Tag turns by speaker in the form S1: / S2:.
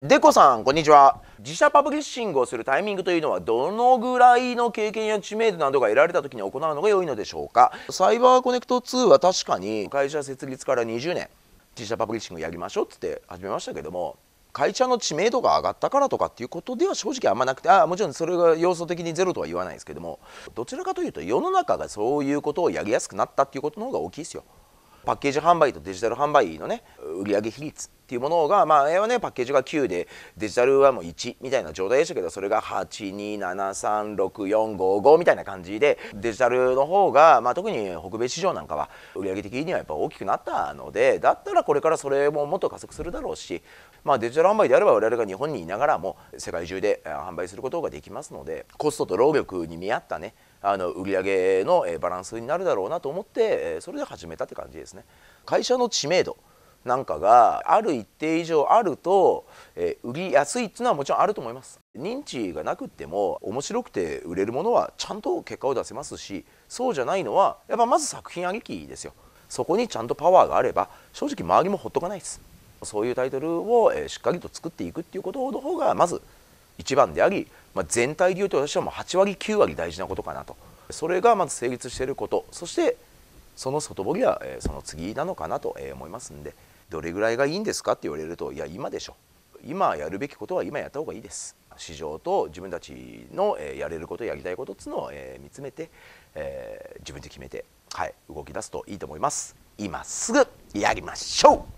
S1: デコさんこんにちは自社パブリッシングをするタイミングというのはどのぐらいの経験や知名度などが得られた時に行うのが良いのでしょうかサイバーコネクト2は確かに会社設立から20年自社パブリッシングやりましょうっつって始めましたけども会社の知名度が上がったからとかっていうことでは正直あんまなくてあもちろんそれが要素的にゼロとは言わないですけどもどちらかというと世の中がそういうことをやりやすくなったっていうことの方が大きいですよパッケージ販売とデジタル販売のね売上比率っていうものが、まあ、あれはね、パッケージが9で、デジタルはもう1みたいな状態でしたけど、それが8、2、7、3、6、4、5、5みたいな感じで、デジタルの方が、まあ、特に北米市場なんかは、売上的にはやっぱ大きくなったので、だったらこれからそれももっと加速するだろうし、まあ、デジタル販売であれば、我々が日本にいながらも、世界中で販売することができますので、コストと労力に見合ったね、あの売上のバランスになるだろうなと思ってそれで始めたって感じですね会社の知名度なんかがある一定以上あると、えー、売りやすいっていうのはもちろんあると思います認知がなくても面白くて売れるものはちゃんと結果を出せますしそうじゃないのはやっぱまず作品あげきですよそこにちゃんとパワーがあれば正直周りもほっとかないですそういうタイトルを、えー、しっかりと作っていくっていうことの方がまず一番であり、まあ、全体でいうと私はもう8割9割大事なことかなとそれがまず成立していることそしてその外堀は、えその次なのかなと、え思いますんでどれぐらいがいいんですかって言われるといや今でしょ今やるべきことは今やった方がいいです。市場と自分たちの、えやれることやりたいことっつうのを、え見つめて、え自分で決めて、はい、動き出すといいと思います。今すぐやりましょう